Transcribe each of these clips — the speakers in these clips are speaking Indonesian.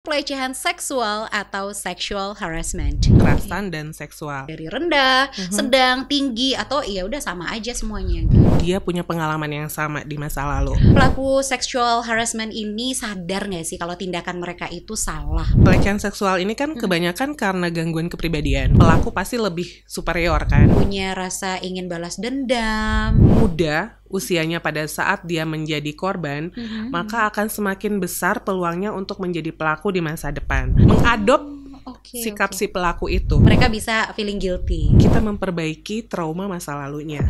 pelecehan seksual atau sexual harassment. Kekerasan dan seksual. Dari rendah, mm-hmm. sedang, tinggi atau ya udah sama aja semuanya. Gitu. Dia punya pengalaman yang sama di masa lalu. Pelaku sexual harassment ini sadar nggak sih kalau tindakan mereka itu salah? Pelecehan seksual ini kan mhm. kebanyakan karena gangguan kepribadian. Pelaku pasti lebih superior kan. Punya rasa ingin balas dendam. Mudah usianya pada saat dia menjadi korban, mm-hmm. maka akan semakin besar peluangnya untuk menjadi pelaku di masa depan. Mengadop okay, sikap okay. si pelaku itu. Mereka bisa feeling guilty. Kita memperbaiki trauma masa lalunya.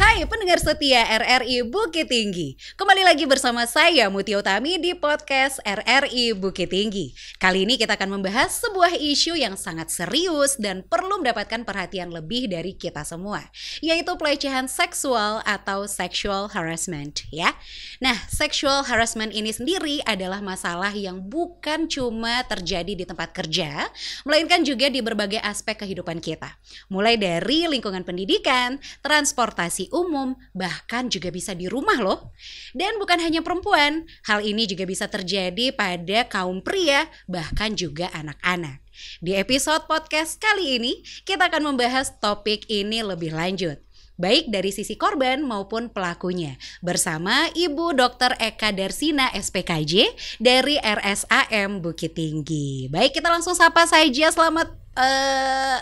Hai, pendengar setia RRI Bukit Tinggi. Kembali lagi bersama saya Muti Utami di podcast RRI Bukit Tinggi. Kali ini kita akan membahas sebuah isu yang sangat serius dan perlu mendapatkan perhatian lebih dari kita semua, yaitu pelecehan seksual atau sexual harassment ya. Nah, sexual harassment ini sendiri adalah masalah yang bukan cuma terjadi di tempat kerja, melainkan juga di berbagai aspek kehidupan kita. Mulai dari lingkungan pendidikan, transportasi umum, bahkan juga bisa di rumah loh. Dan bukan hanya perempuan, hal ini juga bisa terjadi pada kaum pria, bahkan juga anak-anak. Di episode podcast kali ini, kita akan membahas topik ini lebih lanjut baik dari sisi korban maupun pelakunya. Bersama Ibu Dr. Eka Darsina SPKJ dari RSAM Bukit Tinggi. Baik, kita langsung sapa saja. Selamat uh,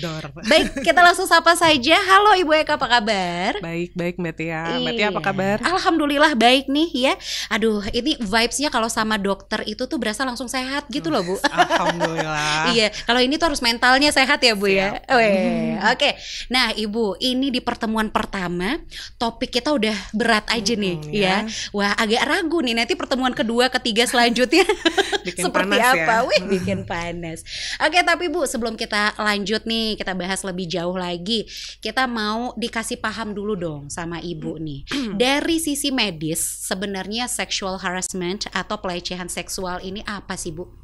Dor. Baik, kita langsung sapa saja. Halo Ibu Eka, apa kabar? Baik, baik Mbak Tia. Mbak Tia iya. apa kabar? Alhamdulillah baik nih ya. Aduh, ini vibesnya kalau sama dokter itu tuh berasa langsung sehat gitu loh Bu. Alhamdulillah. iya, kalau ini tuh harus mentalnya sehat ya Bu ya. Siap. ya. oke. Okay. Nah Ibu, ini di pertemuan pertama topik kita udah berat aja hmm, nih ya. ya. Wah, agak ragu nih nanti pertemuan kedua, ketiga selanjutnya seperti panas, apa? Ya. Wih, bikin panas. Oke, okay, tapi Bu sebelum kita lanjut nih nih kita bahas lebih jauh lagi. Kita mau dikasih paham dulu dong sama ibu hmm. nih. Dari sisi medis sebenarnya sexual harassment atau pelecehan seksual ini apa sih bu?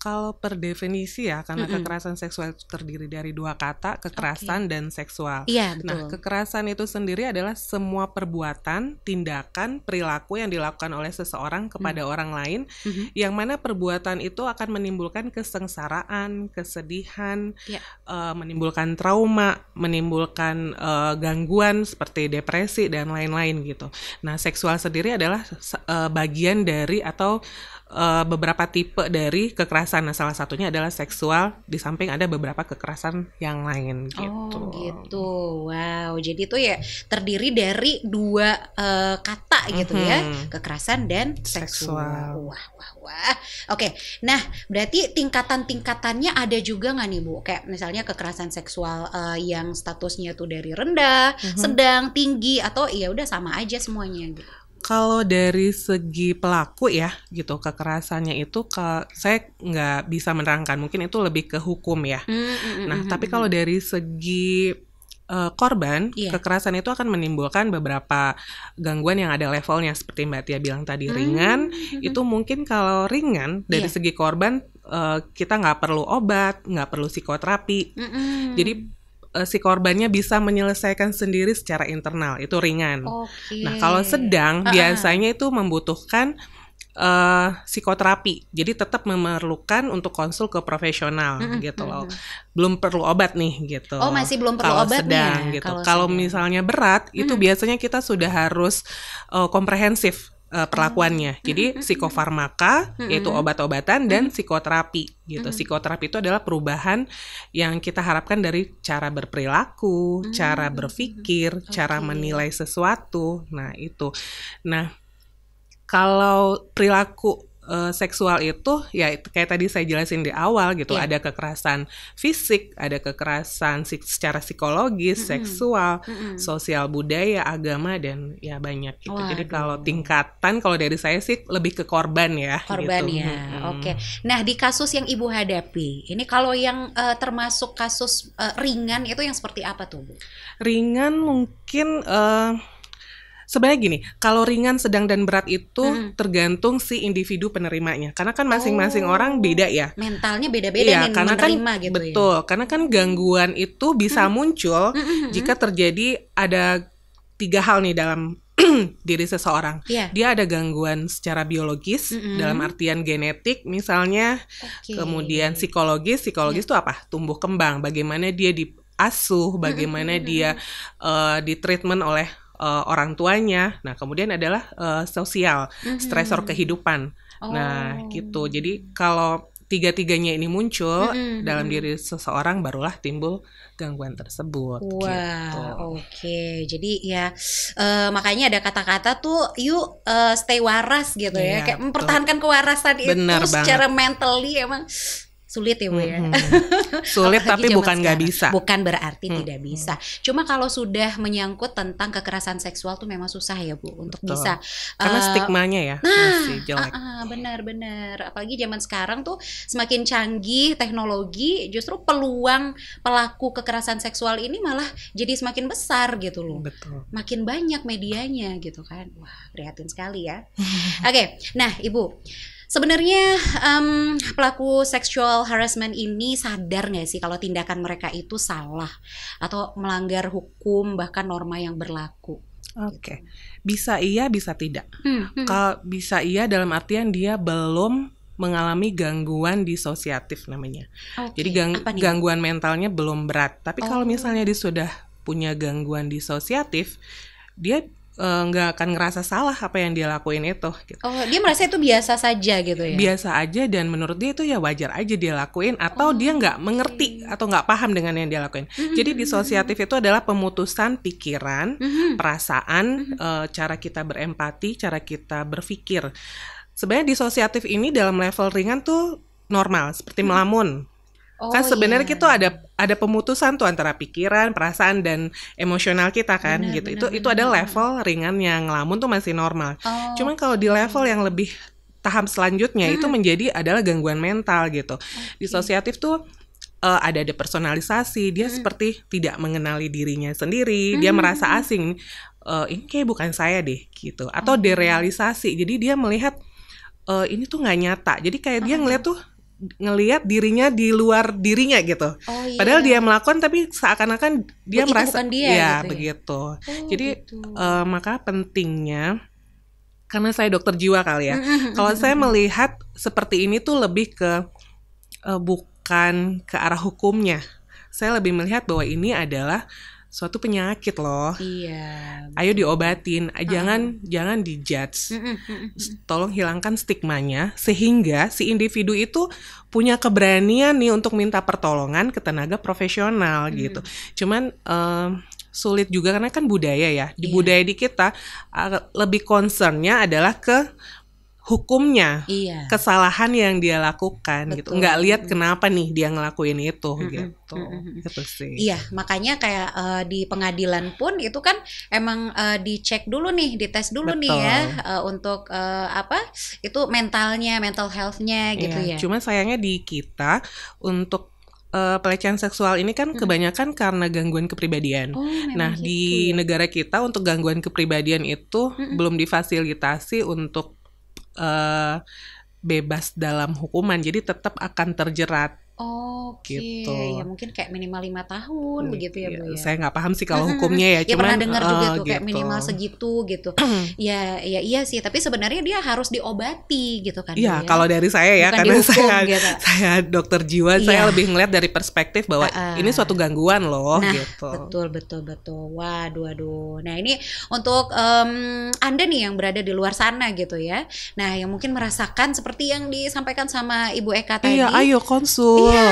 kalau per definisi ya karena mm -hmm. kekerasan seksual terdiri dari dua kata kekerasan okay. dan seksual. Iya nah, betul. Nah kekerasan itu sendiri adalah semua perbuatan, tindakan, perilaku yang dilakukan oleh seseorang kepada mm -hmm. orang lain, mm -hmm. yang mana perbuatan itu akan menimbulkan kesengsaraan, kesedihan, yeah. Iya. uh, menimbulkan trauma, menimbulkan uh, gangguan seperti depresi dan lain-lain gitu. Nah seksual sendiri adalah uh, bagian dari atau uh, beberapa tipe dari kekerasan. Nah, salah satunya adalah seksual, di samping ada beberapa kekerasan yang lain gitu. Oh, gitu. Wow. Jadi itu ya terdiri dari dua uh, kata gitu mm -hmm. ya, mm-hmm. kekerasan dan seksual. seksual. Wah, wah, wah. Oke. Nah, berarti tingkatan-tingkatannya ada juga nggak nih, Bu? Kayak misalnya kekerasan seksual uh, yang statusnya tuh dari rendah, mm -hmm. sedang, tinggi atau ya udah sama aja semuanya gitu kalau dari segi pelaku ya gitu kekerasannya itu ke saya nggak bisa menerangkan mungkin itu lebih ke hukum ya. Mm, mm, nah mm, tapi hmm. kalau dari segi uh, korban yeah. kekerasan itu akan menimbulkan beberapa gangguan yang ada levelnya seperti Mbak Tia bilang tadi hmm. ringan hmm. hmm itu mungkin kalau ringan dari yeah. segi korban uh, kita nggak perlu obat nggak perlu psikoterapi mm, jadi uh, si korbannya bisa menyelesaikan sendiri secara internal itu ringan. Okay. Nah kalau sedang uh -huh. biasanya itu membutuhkan uh, psikoterapi. Jadi tetap memerlukan untuk konsul ke profesional mm -hmm. gitu loh. Belum perlu obat nih gitu. Oh, masih belum perlu kalau obat sedang nih, ya, gitu. Kalau, kalau misalnya berat mm -hmm. itu biasanya kita sudah harus uh, komprehensif uh, perlakuannya. Mm-hmm. Jadi mm-hmm. psikofarmaka mm-hmm. yaitu obat-obatan dan psikoterapi gitu. Psikoterapi itu adalah perubahan yang kita harapkan dari cara berperilaku, cara berpikir, -hmm. cara menilai sesuatu. Nah, itu. Nah, kalau perilaku uh, seksual itu ya kayak tadi saya jelasin di awal gitu yeah. ada kekerasan fisik ada kekerasan secara psikologis mm -hmm. seksual mm -hmm. sosial budaya agama dan ya banyak gitu Waduh. jadi kalau tingkatan kalau dari saya sih lebih ke korban ya korban gitu. ya -hmm. oke okay. nah di kasus yang ibu hadapi ini kalau yang uh, termasuk kasus uh, ringan itu yang seperti apa tuh bu ringan mungkin uh, sebenarnya gini, kalau ringan, sedang dan berat itu hmm. tergantung si individu penerimanya. Karena kan masing-masing oh. orang beda ya. Mentalnya beda-beda iya, karena kan menerima kan, gitu ya. betul, ya. karena kan gangguan itu bisa hmm. muncul hmm. hmm, hmm jika hmm. terjadi ada tiga hal nih dalam diri seseorang. Yeah. Dia ada gangguan secara biologis mm -hmm. dalam artian genetik misalnya, okay. kemudian psikologis. Psikologis itu yeah. apa? Tumbuh kembang. Bagaimana dia diasuh, bagaimana dia uh, ditreatment oleh uh, orang tuanya. Nah, kemudian adalah uh, sosial, mm -hmm. stresor kehidupan. Nah, oh. Nah, gitu. Jadi kalau tiga-tiganya ini muncul mm -hmm. dalam mhm. diri seseorang barulah timbul gangguan tersebut. wow, gitu. oke. Okay. Jadi ya uh, makanya ada kata-kata tuh yuk uh, stay waras gitu yeah, ya, iya, kayak betul. mempertahankan kewarasan Bener itu banget. secara mentally emang sulit ya Bu ya. -hmm. Sulit tapi bukan nggak bisa. Bukan berarti -hmm. tidak bisa. Cuma kalau sudah menyangkut tentang kekerasan seksual tuh memang susah ya Bu untuk bisa. Karena uh, stigmanya ya nah, masih Uh, ah, ah, benar-benar. Apalagi zaman sekarang tuh semakin canggih teknologi, justru peluang pelaku kekerasan seksual ini malah jadi semakin besar gitu loh. Betul. Makin banyak medianya gitu kan. Wah, prihatin sekali ya. Oke, okay, nah Ibu Sebenarnya um, pelaku sexual harassment ini sadar nggak sih kalau tindakan mereka itu salah atau melanggar hukum bahkan norma yang berlaku? Oke, okay. bisa iya, bisa tidak. Hmm, hmm. Kalau bisa iya dalam artian dia belum mengalami gangguan disosiatif namanya. Okay. Jadi gang gangguan mentalnya belum berat. Tapi oh. kalau misalnya dia sudah punya gangguan disosiatif, dia Eh, nggak akan ngerasa salah apa yang dia lakuin itu. Gitu. Oh, dia merasa itu biasa saja gitu ya? Biasa aja dan menurut dia itu ya wajar aja dia lakuin atau oh, dia nggak okay. mengerti atau nggak paham dengan yang dia lakuin. Mm-hmm. Jadi disosiatif itu adalah pemutusan pikiran, mm-hmm. perasaan, mm-hmm. Uh, cara kita berempati, cara kita berpikir. Sebenarnya disosiatif ini dalam level ringan tuh normal seperti hmm. melamun Oh, kan sebenarnya iya. itu ada ada pemutusan tuh antara pikiran, perasaan dan emosional kita kan bener, gitu. Bener, itu bener, itu ada level ringan yang ngelamun tuh masih normal. Oh, Cuman kalau di level yang lebih tahap selanjutnya hmm. itu menjadi adalah gangguan mental gitu. Okay. Disosiatif tuh uh, ada personalisasi dia hmm. seperti tidak mengenali dirinya sendiri, hmm. dia mm, merasa mm. asing. Uh, ini kayak bukan saya deh gitu. Atau oh. derealisasi. Jadi dia melihat uh, ini tuh nggak nyata. Jadi kayak oh. dia ngeliat tuh ngelihat dirinya di luar dirinya gitu. Oh, iya. Padahal dia melakukan tapi seakan-akan dia oh, merasa dia, iya, gitu ya gitu begitu. Oh, Jadi gitu. uh, maka pentingnya karena saya dokter jiwa kali ya. Kalau saya melihat seperti ini tuh lebih ke uh, bukan ke arah hukumnya. Saya lebih melihat bahwa ini adalah suatu penyakit loh. Iya. Ayo diobatin, eh, jangan uh. jangan dijudge. Tolong hilangkan stigmanya sehingga si individu itu punya keberanian nih untuk minta pertolongan ke tenaga profesional hmm. gitu. Cuman um, sulit juga karena kan budaya ya. Di yeah. budaya di kita uh, lebih concernnya adalah ke hukumnya iya. kesalahan yang dia lakukan gitu. Betul. gitu nggak lihat kenapa nih dia ngelakuin itu mm -hmm. gitu mm -hmm. gitu sih iya makanya kayak uh, di pengadilan pun itu kan emang uh, dicek dulu nih dites dulu Betul. nih ya uh, untuk uh, apa itu mentalnya mental healthnya iya, gitu iya. ya cuma sayangnya di kita untuk uh, pelecehan seksual ini kan kebanyakan karena gangguan kepribadian. Oh, nah, gitu. di negara kita untuk gangguan kepribadian itu hmm. belum difasilitasi untuk uh, bebas dalam hukuman jadi tetap akan terjerat Oh, gitu. Ya mungkin kayak minimal lima tahun hmm, begitu ya, Bu. Iya, ya. Saya nggak paham sih kalau hukumnya ya. ya pernah dengar juga eh, tuh gitu. kayak minimal segitu gitu. ya, ya iya sih. Tapi sebenarnya dia harus diobati gitu kan. Iya, ya. kalau dari saya ya, Bukan karena saya gitu. saya dokter jiwa, ya. saya iya. lebih ngeliat dari perspektif bahwa uh, ini suatu gangguan loh. Nah, gitu. betul betul betul. Waduh, aduh. Nah ini untuk um, anda nih yang berada di luar sana gitu ya. Nah yang mungkin merasakan seperti yang disampaikan sama Ibu Eka iya, tadi. Iya, ayo konsul. Iya.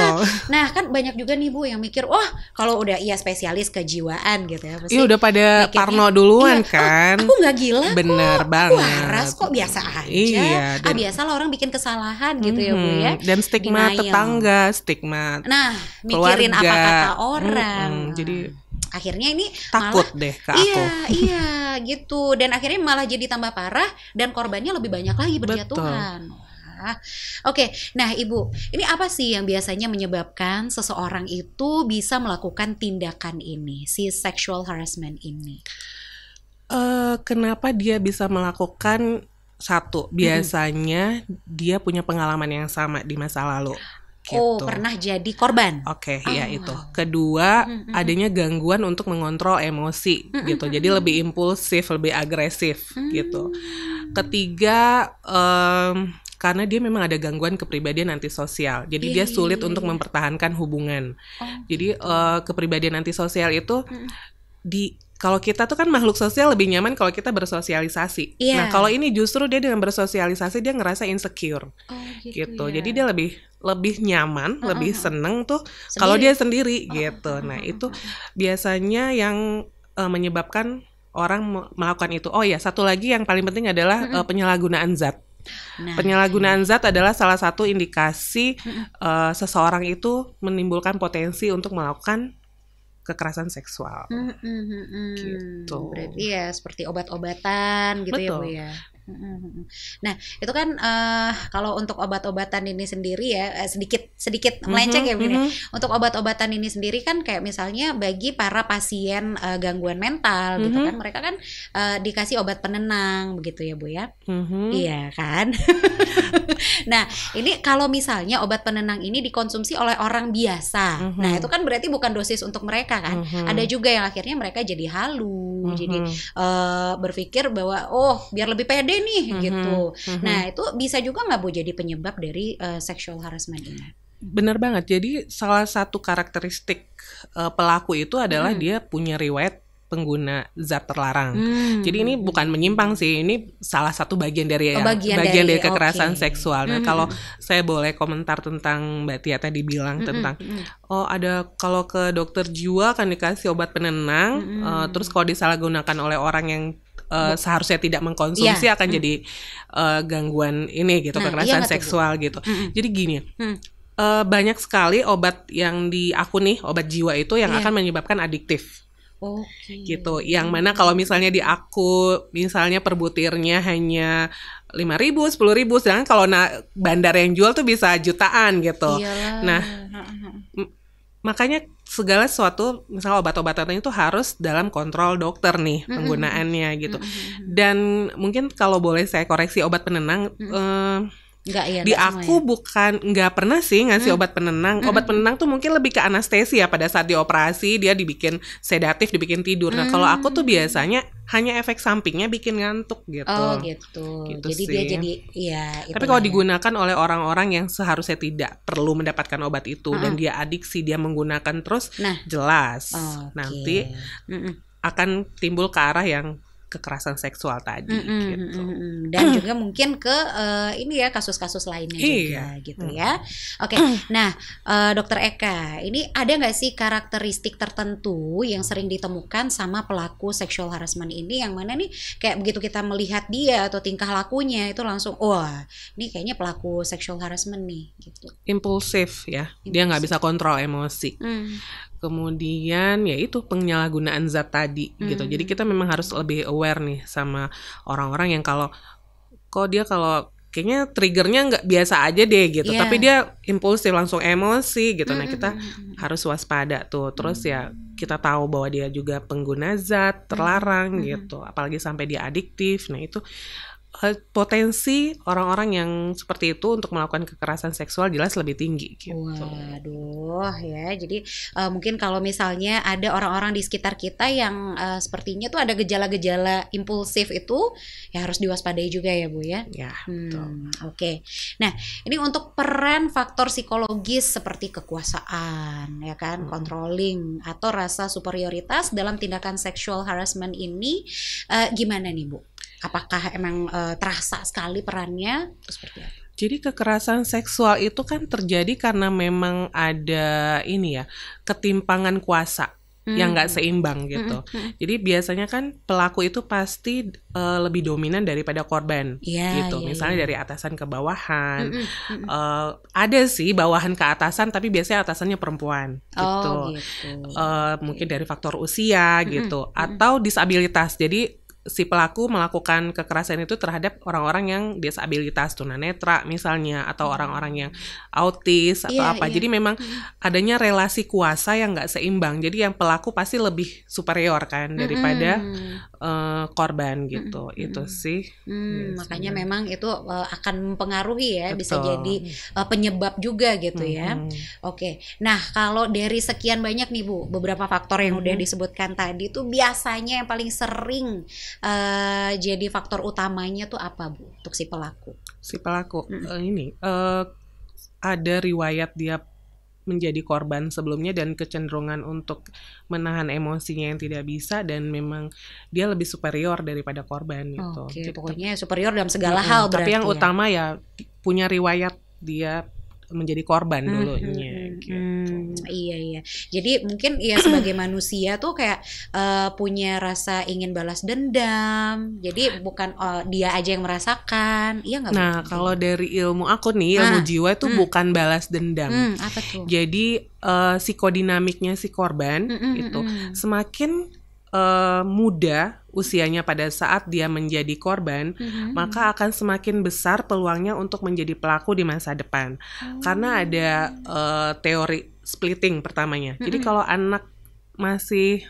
Nah, kan banyak juga nih Bu yang mikir, "Wah, oh, kalau udah iya spesialis kejiwaan gitu ya." Pasti iya, udah pada mikirnya, parno duluan iya, oh, kan. Oh, aku nggak gila Bener kok. banget. Waras kok biasa aja. Iya, ah, dan, ah, biasa lah orang bikin kesalahan gitu ya, Bu mhm. ya. Dan stigma Denial. tetangga, stigma. Nah, mikirin keluarga. apa kata mhm, orang. Hmm, hmm, jadi akhirnya ini takut malah, deh ke aku. Iya, iya gitu. Dan akhirnya malah jadi tambah parah dan korbannya lebih banyak lagi berjatuhan. Betul. Oke, nah Ibu, ini apa sih yang biasanya menyebabkan seseorang itu bisa melakukan tindakan ini, si sexual harassment ini? Uh, kenapa dia bisa melakukan satu? Biasanya hmm. dia punya pengalaman yang sama di masa lalu. Oh, gitu. Oh, pernah jadi korban. Oke, okay, oh. ya ah. itu. Kedua, hmm adanya gangguan untuk mengontrol emosi hmm gitu. Jadi lebih impulsif, lebih agresif hmm gitu. Ketiga, um, karena dia memang ada gangguan kepribadian antisosial. Jadi yeah, dia iya, sulit yeah, yeah, untuk iya. mempertahankan hubungan. Oh. Jadi uh, kepribadian antisosial itu mm. di kalau kita tuh kan makhluk sosial lebih nyaman kalau kita bersosialisasi. Yeah. Nah, kalau ini justru dia dengan bersosialisasi dia ngerasa insecure. Oh, gitu. gitu. Ya. Jadi dia lebih lebih nyaman, uh -huh. lebih seneng tuh kalau dia sendiri oh, gitu. Nah, itu biasanya yang uh, menyebabkan orang melakukan itu. Oh ya, satu lagi yang paling penting adalah uh, penyalahgunaan zat. Nah, penyalahgunaan gitu. zat adalah salah satu indikasi uh, seseorang itu menimbulkan potensi untuk melakukan kekerasan seksual. Mm, mm, mm, mm. Gitu. Berarti ya seperti obat-obatan gitu ya, Betul. ya Bu ya. Nah, itu kan uh, kalau untuk obat-obatan ini sendiri ya eh, sedikit sedikit mm-hmm, melenceng mm -hmm, ya begini. Ya. Mm -hmm. Untuk obat-obatan ini sendiri kan kayak misalnya bagi para pasien uh, gangguan mental mm -hmm. gitu mm-hmm. kan mereka kan uh, dikasih obat penenang begitu ya, Bu ya. Mm -hmm. Iya kan? nah, ini kalau misalnya obat penenang ini dikonsumsi oleh orang biasa. Mm -hmm. Nah, itu kan berarti bukan dosis untuk mereka kan. Mm -hmm. Ada juga yang akhirnya mereka jadi halu, mm -hmm. jadi uh, berpikir bahwa oh, biar lebih pede nih mm -hmm. gitu. Mm -hmm. Nah itu bisa juga nggak bu jadi penyebab dari uh, sexual harassment ini? Bener banget. Jadi salah satu karakteristik uh, pelaku itu adalah mm. dia punya riwayat pengguna zat terlarang. Hmm. Jadi ini bukan menyimpang sih, ini salah satu bagian dari oh, ya, bagian, bagian dari, dari kekerasan okay. seksual. Nah, hmm. kalau saya boleh komentar tentang Mbak Tia tadi bilang hmm. tentang hmm. oh ada kalau ke dokter jiwa kan dikasih obat penenang, hmm. uh, terus kalau disalahgunakan oleh orang yang Eh, seharusnya tidak mengkonsumsi yeah. akan hmm. jadi uh, gangguan ini gitu nah, kekerasan iya seksual gitu. gitu. Hmm. Jadi gini. Hmm. uh, banyak sekali obat yang di aku nih obat jiwa itu yang yeah. akan menyebabkan adiktif. Okay. gitu. Yang mana kalau misalnya di aku, misalnya per butirnya hanya lima ribu, sepuluh ribu, sedangkan kalau na bandar yang jual tuh bisa jutaan gitu. Iyalah. Nah, Makanya segala sesuatu misal obat-obatan itu harus dalam kontrol dokter nih mm-hmm. penggunaannya gitu. Mm-hmm. Dan mungkin kalau boleh saya koreksi obat penenang mm-hmm. eh, Enggak, iya, di aku ya. bukan nggak pernah sih ngasih hmm. obat penenang. Hmm. Obat penenang tuh mungkin lebih ke anestesi ya pada saat dioperasi dia dibikin sedatif, dibikin tidur. Hmm. Nah, kalau aku tuh hmm. biasanya hanya efek sampingnya bikin ngantuk gitu. Oh, gitu. gitu jadi sih. dia jadi ya Tapi kalau digunakan oleh orang-orang yang seharusnya tidak perlu mendapatkan obat itu hmm. dan dia adiksi, dia menggunakan terus nah. jelas oh, okay. nanti Mm-mm. akan timbul ke arah yang kekerasan seksual tadi mm -hmm, gitu. Dan juga mungkin ke uh, ini ya kasus-kasus lainnya iya. juga gitu mm. ya. Oke. Okay. Mm. Nah, uh, Dokter Eka, ini ada nggak sih karakteristik tertentu yang sering ditemukan sama pelaku sexual harassment ini yang mana nih kayak begitu kita melihat dia atau tingkah lakunya itu langsung wah, ini kayaknya pelaku sexual harassment nih gitu. Impulsif ya. Impulsif. Dia nggak bisa kontrol emosi. Mm kemudian ya itu penyalahgunaan zat tadi gitu. hmm. gitu jadi kita memang harus lebih aware nih sama orang-orang yang kalau kok dia kalau kayaknya triggernya nggak biasa aja deh gitu yeah. tapi dia impulsif langsung emosi gitu nah hmm, kita hmm, hmm, harus waspada tuh terus mm ya kita tahu bahwa dia juga pengguna zat terlarang mm gitu apalagi sampai dia adiktif nah itu Eh, potensi orang-orang yang seperti itu untuk melakukan kekerasan seksual jelas lebih tinggi gitu. Waduh ya. Jadi uh, mungkin kalau misalnya ada orang-orang di sekitar kita yang uh, sepertinya tuh ada gejala-gejala impulsif itu ya harus diwaspadai juga ya Bu ya. Ya. Hmm, Oke. Okay. Nah, ini untuk peran faktor psikologis seperti kekuasaan ya kan, hmm. controlling atau rasa superioritas dalam tindakan sexual harassment ini uh, gimana nih Bu? apakah emang e, terasa sekali perannya terus seperti apa? Jadi kekerasan seksual itu kan terjadi karena memang ada ini ya ketimpangan kuasa hmm. yang nggak hmm. seimbang gitu. Hmm, hmm, hmm. Jadi biasanya kan pelaku itu pasti uh, lebih dominan daripada korban ya, gitu. Ya, Misalnya ya. dari atasan ke bawahan. Hmm. Hmm. Eh, ada sih bawahan ke atasan tapi biasanya atasannya perempuan gitu. oh, gitu. gitu. mungkin dari faktor usia hmm. gitu atau disabilitas. Jadi si pelaku melakukan kekerasan itu terhadap orang-orang yang disabilitas tunanetra misalnya atau hmm. orang-orang yang autis atau yeah, apa. Yeah. Jadi memang mm. adanya relasi kuasa yang nggak seimbang. Jadi yang pelaku pasti lebih superior kan hmm. daripada mm. uh, korban hmm. gitu. Mm. Itu sih. Mm, makanya memang itu uh, akan mempengaruhi ya, Betul. bisa jadi uh, penyebab juga gitu mm. ya. Oke. Nah, kalau dari sekian banyak nih Bu, beberapa faktor yang mm. udah disebutkan tadi itu biasanya yang paling sering uh, jadi faktor utamanya tuh apa Bu untuk si pelaku? Si pelaku mm. uh, ini uh, ada riwayat dia menjadi korban sebelumnya dan kecenderungan untuk menahan emosinya yang tidak bisa dan memang dia lebih superior daripada korban gitu. Oke, okay, pokoknya superior dalam segala hmm, hal Tapi yang ya. utama ya punya riwayat dia menjadi korban hmm, dulunya hmm, hmm gitu. Hmm. iya iya. Jadi mungkin ya sebagai manusia tuh kayak uh, punya rasa ingin balas dendam. Jadi bukan uh, dia aja yang merasakan. Iya nggak? Nah kalau dari ilmu aku nih ilmu ah, jiwa itu hmm. bukan balas dendam. Hmm, apa tuh? Jadi uh, psikodinamiknya si korban mm -mm, itu mm. semakin uh, muda usianya pada saat dia menjadi korban, mm-hmm. maka akan semakin besar peluangnya untuk menjadi pelaku di masa depan. Oh. Karena ada uh, teori splitting pertamanya. Mm-hmm. Jadi kalau anak masih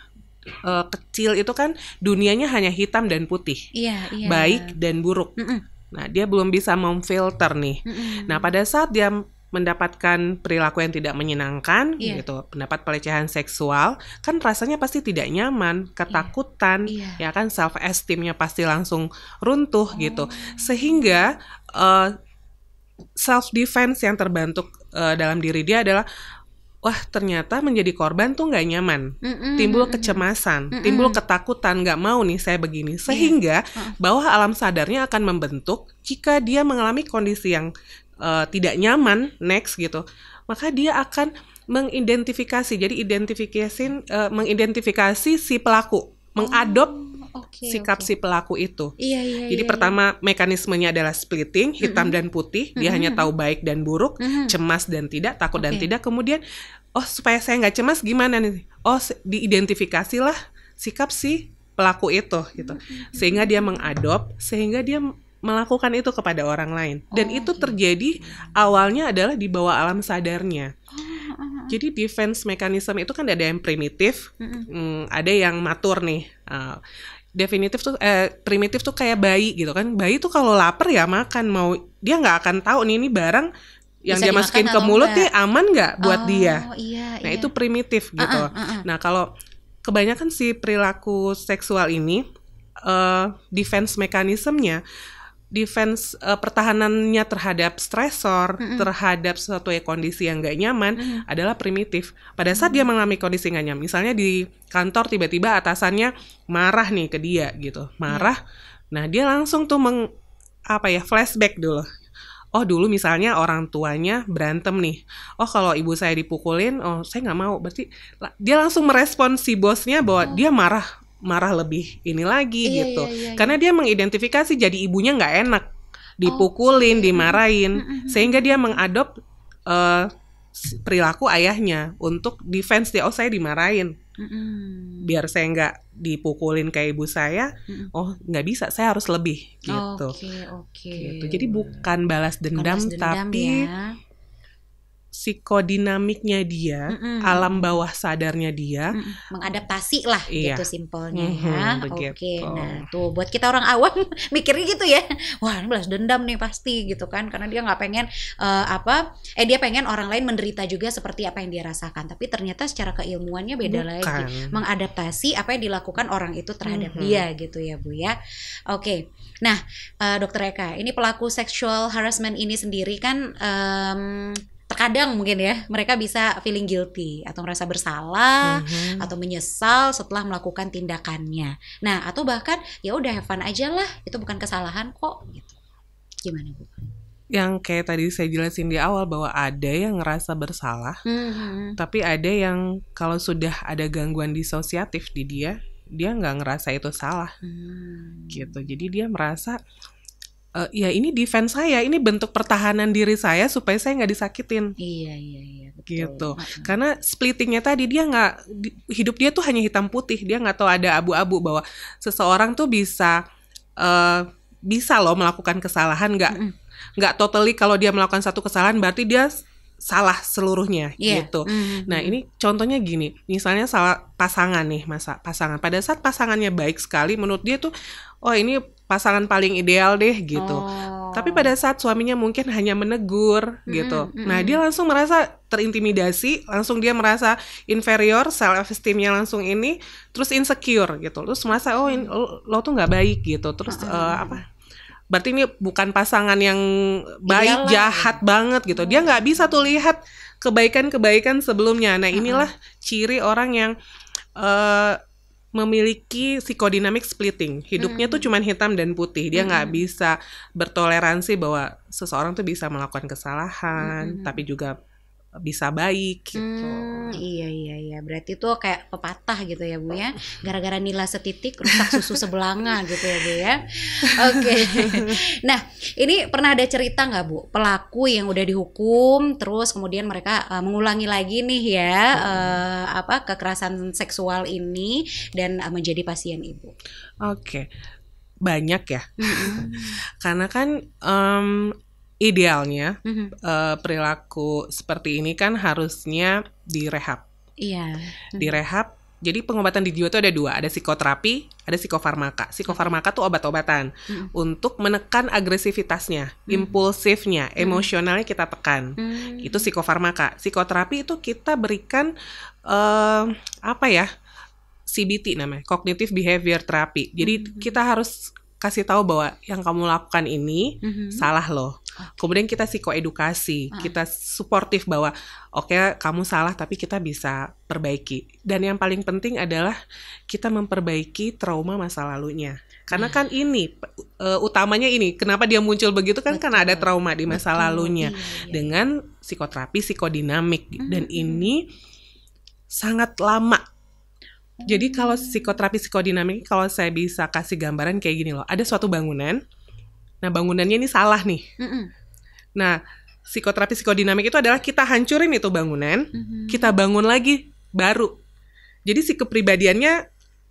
uh, kecil itu kan dunianya hanya hitam dan putih, yeah, yeah. baik dan buruk. Mm-hmm. Nah, dia belum bisa memfilter nih. Mm-hmm. Nah, pada saat dia mendapatkan perilaku yang tidak menyenangkan yeah. gitu pendapat pelecehan seksual kan rasanya pasti tidak nyaman iya. ketakutan yeah. Yeah. ya kan self esteemnya pasti langsung runtuh oh. gitu sehingga uh, eh, self defense yang terbentuk uh, dalam diri dia adalah wah ternyata menjadi korban tuh nggak nyaman, Mm-mm. timbul kecemasan, Mm-mm. timbul ketakutan, nggak mau nih saya begini, iya. sehingga bawah alam sadarnya akan membentuk jika dia mengalami kondisi yang uh, tidak nyaman next gitu maka dia akan mengidentifikasi jadi identifikasi uh, eh, mengidentifikasi si pelaku mengadop oh, okay, sikap okay. si pelaku itu. Iya, iya, Jadi iya, pertama iya. mekanismenya adalah splitting hitam mm -hmm. dan putih. Dia mm -hmm. hanya tahu baik dan buruk, mm -hmm. cemas dan tidak, takut okay. dan tidak. Kemudian oh supaya saya nggak cemas gimana nih? Oh diidentifikasilah sikap si pelaku itu gitu. Sehingga dia mengadop, sehingga dia melakukan itu kepada orang lain dan oh, itu okay. Gitu. terjadi awalnya adalah di bawah alam sadarnya. Oh, ah, ah, ah. Jadi defense mechanism itu kan ada yang primitif, mm -hmm. hmm, ada yang matur nih. Uh, definitif tuh eh, primitif tuh kayak bayi gitu kan. Bayi tuh kalau lapar ya makan mau dia nggak akan tahu nih ini barang yang Bisa dia masukin ke mulut nih aman nggak buat oh, dia. Iya, nah iya. itu primitif gitu. Uh -uh, uh -uh. Nah kalau kebanyakan si perilaku seksual ini uh, defense mekanismenya defense uh, pertahanannya terhadap stresor, mm-hmm. terhadap suatu kondisi yang gak nyaman mm-hmm. adalah primitif. Pada saat mm-hmm. dia mengalami kondisi gak nyaman, misalnya di kantor tiba-tiba atasannya marah nih ke dia gitu, marah. Mm-hmm. Nah, dia langsung tuh meng apa ya, flashback dulu. Oh dulu misalnya orang tuanya berantem nih. Oh kalau ibu saya dipukulin, oh saya nggak mau. Berarti dia langsung merespon si bosnya bahwa oh. dia marah marah lebih ini lagi iya, gitu. Iya, iya, iya. Karena dia mengidentifikasi jadi ibunya nggak enak, dipukulin, okay. dimarahin, mm, mm, mm, sehingga dia mengadop uh, eh, perilaku ayahnya untuk defense dia. Oh saya dimarahin, biar saya nggak dipukulin kayak ibu saya. Oh nggak bisa, saya harus lebih gitu. okay, Okay. Gitu. Jadi bukan balas dendam, balas dendam tapi ya psikodinamiknya dia, mm-hmm. alam bawah sadarnya dia, mm-hmm. mengadaptasi lah iya. gitu simpelnya mm-hmm, Oke, okay. Oke, nah tuh buat kita orang awam mikirnya gitu ya, wah ini belas dendam nih pasti gitu kan, karena dia nggak pengen uh, apa, eh dia pengen orang lain menderita juga seperti apa yang dia rasakan, tapi ternyata secara keilmuannya beda Bukan. lagi, mengadaptasi apa yang dilakukan orang itu terhadap mm-hmm. dia gitu ya bu ya. Oke, nah uh, dokter Eka, ini pelaku sexual harassment ini sendiri kan. Um, terkadang mungkin ya mereka bisa feeling guilty atau merasa bersalah mm-hmm. atau menyesal setelah melakukan tindakannya. Nah, atau bahkan ya udah have fun aja lah, itu bukan kesalahan kok gitu. Gimana Bu? Yang kayak tadi saya jelasin di awal bahwa ada yang ngerasa bersalah, mm-hmm. tapi ada yang kalau sudah ada gangguan disosiatif di dia, dia nggak ngerasa itu salah. Mm. Gitu. Jadi dia merasa uh, ya ini defense saya, ini bentuk pertahanan diri saya supaya saya nggak disakitin. Iya iya iya. Betul. Gitu. Hmm. Karena splittingnya tadi dia nggak di, hidup dia tuh hanya hitam putih, dia nggak tahu ada abu-abu bahwa seseorang tuh bisa uh, bisa loh melakukan kesalahan nggak nggak mm totally kalau dia melakukan satu kesalahan berarti dia salah seluruhnya yeah. gitu. Mm-hmm. Nah ini contohnya gini, misalnya salah pasangan nih masa pasangan. Pada saat pasangannya baik sekali, menurut dia tuh, oh ini pasangan paling ideal deh gitu. Oh. Tapi pada saat suaminya mungkin hanya menegur mm-hmm, gitu. Hmm, nah, dia hmm. langsung merasa terintimidasi, langsung dia merasa inferior, self esteemnya langsung ini terus insecure gitu. Terus merasa oh in, lo, tuh nggak baik gitu. Terus mm-hmm. uh, apa? Berarti ini bukan pasangan yang baik, Iyalah. jahat gitu. banget gitu. Dia nggak bisa tuh hmm. lihat kebaikan-kebaikan sebelumnya. Nah, inilah ciri orang yang uh, memiliki psikodinamik splitting. Hidupnya hmm. tuh mm-hmm. cuman hitam dan putih. Dia nggak hmm. bisa bertoleransi bahwa seseorang tuh bisa melakukan kesalahan, hmm. tapi juga bisa baik gitu. Hmm, iya iya iya. Berarti tuh kayak pepatah gitu ya Bu ya. Gara-gara nila setitik rusak susu sebelanga gitu ya Bu ya. Oke. Okay. Nah, ini pernah ada cerita nggak Bu pelaku yang udah dihukum terus kemudian mereka uh, mengulangi lagi nih ya hmm. uh, apa kekerasan seksual ini dan uh, menjadi pasien Ibu. Oke. Okay banyak ya -hmm. karena kan um, idealnya mm -hmm. uh, perilaku seperti ini kan harusnya direhab. Iya. Yeah. Mm -hmm. Direhab. Jadi pengobatan di jiwa itu ada dua, ada psikoterapi, ada psikofarmaka. Psikofarmaka tuh obat-obatan mm. untuk menekan agresivitasnya, mm. impulsifnya, mm. emosionalnya kita tekan. Mm. Itu psikofarmaka. Psikoterapi itu kita berikan uh, apa ya? CBT namanya, cognitive behavior therapy. Jadi mm. kita harus kasih tahu bahwa yang kamu lakukan ini mm -hmm. salah loh. Kemudian kita psikoedukasi, uh. kita suportif bahwa oke okay, kamu salah tapi kita bisa perbaiki. Dan yang paling penting adalah kita memperbaiki trauma masa lalunya. Karena ah. kan ini uh, utamanya ini kenapa dia muncul begitu kan karena ada trauma di masa Betul. lalunya iya, iya. iya. dengan psikoterapi psikodinamik uh. dan mm-hmm. ini sangat lama jadi mm-hmm. kalau psikoterapi psikodinamik kalau saya bisa kasih gambaran kayak gini loh. Ada suatu bangunan, Nah, bangunannya ini salah nih. Mm -mm. Nah, psikoterapi psikodinamik itu adalah kita hancurin itu bangunan, mm -hmm. kita bangun lagi baru. Jadi si kepribadiannya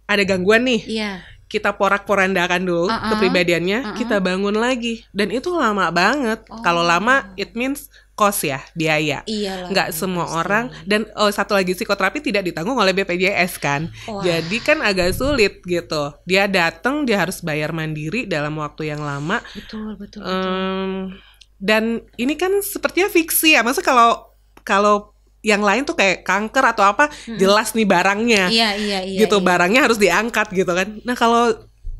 ada gangguan nih. Yeah. Kita porak-porandakan dulu uh -uh. kepribadiannya, uh -uh. kita bangun lagi. Dan itu lama banget. Oh. Kalau lama it means kos ya biaya. Iya nggak iya, semua pasti. orang dan oh, satu lagi psikoterapi tidak ditanggung oleh BPJS kan. Wah. Jadi kan agak sulit gitu. Dia datang dia harus bayar mandiri dalam waktu yang lama. Betul betul. Um, betul. Dan ini kan sepertinya fiksi ya. masa kalau kalau yang lain tuh kayak kanker atau apa hmm. jelas nih barangnya. Iya iya iya. Gitu iya. barangnya harus diangkat gitu kan. Nah kalau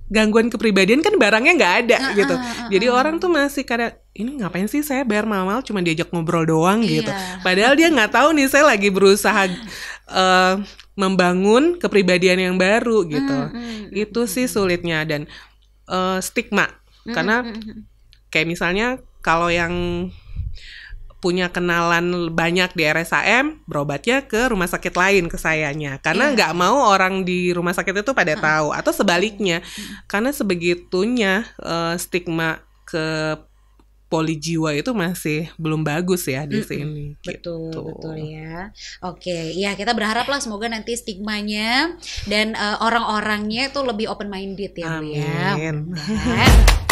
gangguan kepribadian kan barangnya nggak ada uh, gitu. Uh, uh, Jadi orang tuh masih kadang ini ngapain sih saya bayar mahal cuma diajak ngobrol doang iya. gitu. Padahal dia nggak tahu nih saya lagi berusaha uh, membangun kepribadian yang baru gitu. Uh, uh, Itu sih sulitnya dan uh, stigma uh, karena kayak misalnya kalau yang punya kenalan banyak di RSAM berobatnya ke rumah sakit lain ke sayanya karena iya. nggak yeah. mau orang di rumah sakit itu pada uh. tahu atau sebaliknya uh. karena sebegitunya uh, stigma ke poli jiwa itu masih belum bagus ya di sini. Mm -hmm. gitu. Betul, betul ya. Oke, ya kita berharaplah semoga nanti stigmanya dan uh, orang-orangnya itu lebih open minded ya, ya, Amin. ya.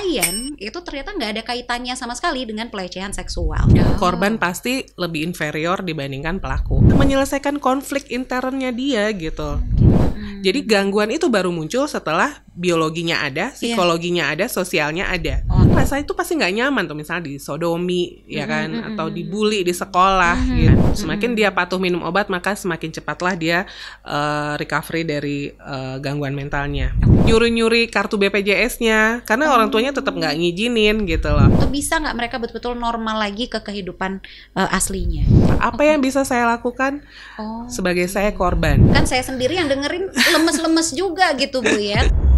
klien itu ternyata nggak ada kaitannya sama sekali dengan pelecehan seksual. Ya, korban pasti lebih inferior dibandingkan pelaku. Menyelesaikan konflik internnya dia gitu. Jadi gangguan itu baru muncul setelah biologinya ada, iya. psikologinya yeah. ada, sosialnya ada. Oh. Rasa itu pasti nggak nyaman tuh misalnya sodomi ya kan mm -hmm. atau dibully di sekolah mm -hmm. gitu. Semakin mm -hmm. dia patuh minum obat maka semakin cepatlah dia uh, recovery dari uh, gangguan mentalnya. Nyuri-nyuri kartu BPJS-nya karena oh. orang tuanya tetap nggak ngijinin gitu loh. Itu bisa nggak mereka betul-betul normal lagi ke kehidupan uh, aslinya? Apa yang bisa saya lakukan oh. sebagai saya korban? Kan saya sendiri yang dengerin lemes-lemes juga gitu Bu ya.